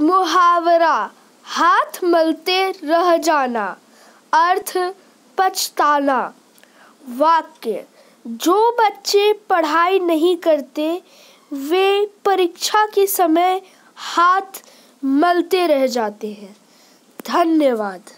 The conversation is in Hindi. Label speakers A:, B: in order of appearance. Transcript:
A: मुहावरा हाथ मलते रह जाना अर्थ पछताना वाक्य जो बच्चे पढ़ाई नहीं करते वे परीक्षा के समय हाथ मलते रह जाते हैं धन्यवाद